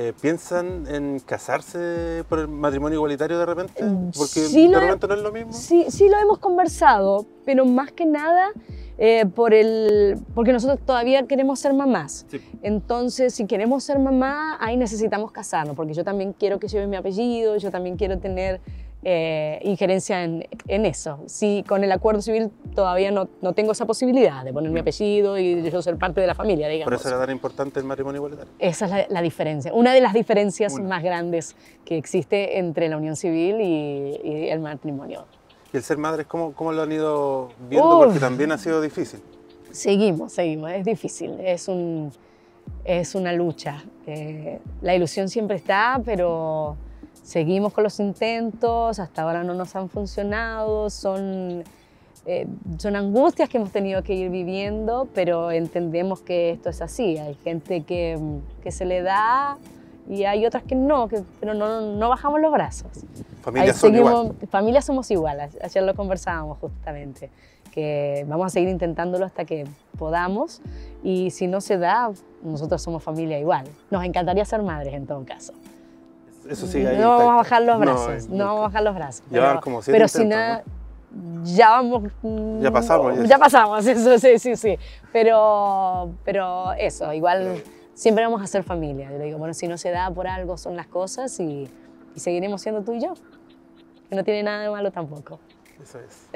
Eh, ¿Piensan en casarse por el matrimonio igualitario de repente? Mm, porque de repente no es lo mismo. Sí, sí lo hemos conversado, pero más que nada eh, por el, porque nosotros todavía queremos ser mamás. Entonces, si queremos ser mamá, ahí necesitamos casarnos, porque yo también quiero que lleve mi apellido, yo también quiero tener eh, injerencia en, eso. Si con el acuerdo civil todavía no, no, tengo esa posibilidad de poner mi apellido y yo ser parte de la familia, digamos. Por eso era tan importante el matrimonio igualitario. Esa es la, diferencia, una de las diferencias más grandes que existe entre la unión civil y, el matrimonio. ¿Y el ser madre, cómo, cómo lo han ido viendo? Porque también ha sido difícil. Seguimos, seguimos, es difícil, es, un, es una lucha. Eh, la ilusión siempre está, pero Seguimos con los intentos, hasta ahora no nos han funcionado, son, eh, son angustias que hemos tenido que ir viviendo, pero entendemos que esto es así. Hay gente que, que se le da y hay otras que no, que, pero no, no bajamos los brazos. Familias somos iguales? Familias somos iguales, ayer lo conversábamos justamente, que vamos a seguir intentándolo hasta que podamos y si no se da, nosotros somos familia igual. Nos encantaría ser madres en todo caso eso No vamos a bajar los brazos, no, vamos a bajar los brazos. pero, si nada, ya vamos... Mm, ya pasamos. Ya, pasamos, eso sí, sí, sí. Pero, pero eso, igual siempre vamos a ser familia. Yo digo, bueno, si no se da por algo son las cosas y, y seguiremos siendo tú y yo. Que no tiene nada de malo tampoco. Eso es.